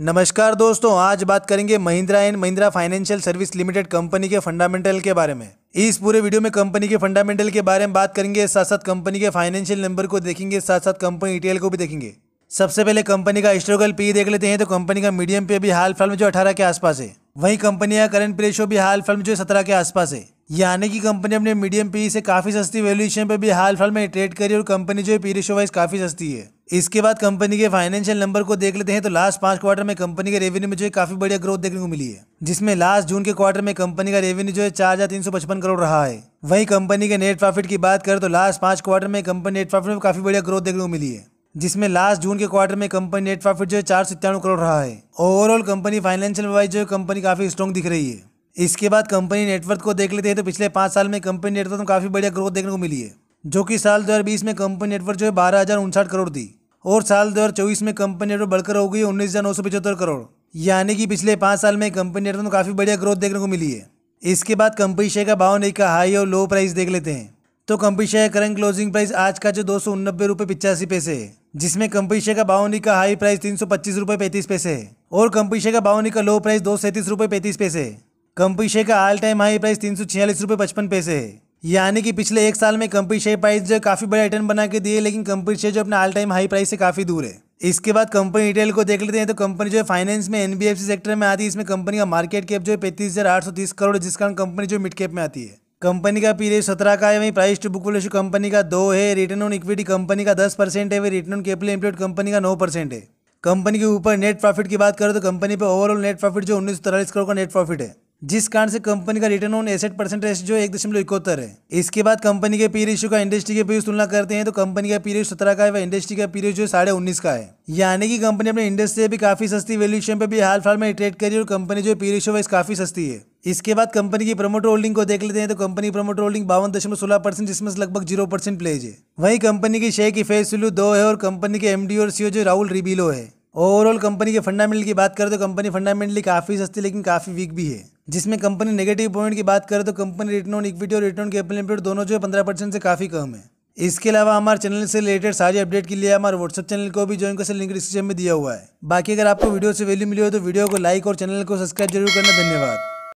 नमस्कार दोस्तों आज बात करेंगे Mahindra and Mahindra financial service limited company के फंडामेंटल के बारे में इस पूरे वीडियो में कंपनी के फंडामेंटल के बारे में बात करेंगे साथ साथ कंपनी के फाइनेंशियल नंबर को देखेंगे साथ साथ कंपनी डिटेल को भी देखेंगे सबसे पहले कंपनी का हिस्टोरिकल पी देख लेते हैं तो कंपनी का मीडियम पे भी हाल फिलहाल में जो अठारह के आसपास है वही कंपनी का करंट पे भी हाल फिलहाल में जो सत्रह के आसपास है यानी कि कंपनी अपने मीडियम पी से काफी सस्ती वैल्यूएशन पे भी हाल फिलहाल में ट्रेड करी और कंपनी जो है पी रेशो वाइज काफी सस्ती है इसके बाद कंपनी के फाइनेंशियल नंबर को देख लेते हैं तो लास्ट पांच क्वार्टर में कंपनी के रेवेन्यू में जो है काफी बढ़िया ग्रोथ देखने को मिली है जिसमें लास्ट जून के क्वार्टर में कंपनी का रेवेन्यू जो है चार हजार तीन सौ पचपन करोड़ रहा है वहीं कंपनी के नेट प्रॉफिट की बात करें तो लास्ट पांच क्वार्टर में कंपनी नेट प्रॉफिट में काफी बढ़िया ग्रोथ देखने को मिली है जिसमें लास्ट जून के क्वार्टर में कंपनी नेट प्रॉफिट जो है चार सौ इक्यानवे करोड़ रहा है ओवरऑल कंपनी फाइनेंशियल वाइज जो है कंपनी काफी स्ट्रॉन्ग दिख रही है इसके बाद कंपनी नेटवर्क को देख लेते हैं तो पिछले पांच साल में कंपनी नेटवर्क में काफी बढ़िया ग्रोथ देखने को मिली है जो कि साल 2020 में कंपनी नेटवर्क जो है बारह करोड़ थी और साल 2024 में कंपनी नेटवर्क बढ़कर हो गई उन्नीस करोड़ यानी कि पिछले पाँच साल में कंपनी में काफ़ी बढ़िया ग्रोथ देखने को मिली है इसके बाद कंपनी शेयर का भाव नहीं का हाई और लो प्राइस देख लेते हैं तो company share current closing price आज का जो दो सौ उनबे रुपये पिचासी पैसे है जिसमें कंपनी शेयर का बावनी का हाई प्राइस तीन सौ पच्चीस रुपये पैंतीस पैसे है और कंपनी शेयर का बावनी का लो प्राइस दो सैंतीस रुपये पैंतीस पैसे है कंपनी शेयर का ऑल टाइम हाई प्राइस तीन सौ छियालीस रुपये पचपन पैसे है यानी कि पिछले एक साल में कंपनी शेयर प्राइस जो काफ़ी बड़े रिटर्न बना के दिए लेकिन कंपनी शेयर जो अपने ऑल टाइम हाई प्राइस से काफ़ी दूर है इसके बाद कंपनी रिटेल को देख लेते हैं तो कंपनी जो है फाइनेंस में एनबीएफसी सेक्टर में आती है इसमें कंपनी का मार्केट कैप जो है पैंतीस हज़ार आठ सौ तीस करोड़ जिस कारण कंपनी जो मिड कैप में आती है कंपनी का पीरियड सत्रह का है वहीं price to book value company का दो है रिटर्न ऑन इक्विटी कंपनी का दस परसेंट है वही return on capital employed company का नौ परसेंट है कंपनी के ऊपर नेट प्रॉफिट की बात करें तो कंपनी पर ओवरऑल नेट प्रॉफिट जो उन्नीस सौ करोड़ का नेट प्रॉफिट है जिस कारण से कंपनी का रिटर्न ऑन एसेट परसेंट जो एक दशमलव इकहत्तर है इसके बाद कंपनी के पी रेशियो का इंडस्ट्री के पी तुलना करते हैं तो कंपनी का पी सत्रह का है वह इंडस्ट्री का पीरियस जो साढ़े उन्नीस का है यानी कि कंपनी अपने इंडस्ट्री से भी काफी सस्ती वैल्यूशन पे भी हाल फिलहाल में ट्रेड करी और कंपनी जो पी रेशियो वाइज काफी सस्ती है इसके बाद कंपनी की प्रमोटर होल्डिंग को देख लेते हैं तो कंपनी प्रमोटर होल्डिंग बावन दशमलव सोलह परसेंट जिसमें लगभग जीरो परसेंट प्लेज है वहीं कंपनी की शेयर की फेस वैल्यू दो है और कंपनी के एमडी और सीओ जो राहुल रिबिलो है ओवरऑल कंपनी के फंडामेंटल की बात करें तो कंपनी फंडामेंटली काफ़ी सस्ती लेकिन काफ़ी वीक भी है जिसमें कंपनी नेगेटिव पॉइंट की बात करें तो कंपनी रिटर्न ऑन इक्विटी और रिटर्न कैपिटल एम्प्लॉयड दोनों जो है पंद्रह परसेंट से काफ़ी कम है इसके अलावा हमारे चैनल से रिलेटेड सारी अपडेट के लिए हमारे व्हाट्सअप चैनल को भी ज्वाइन कर लिंक डिस्क्रिप्शन में दिया हुआ है बाकी अगर आपको वीडियो से वैल्यू मिली हो तो वीडियो को लाइक और चैनल को सब्सक्राइब जरूर करना धन्यवाद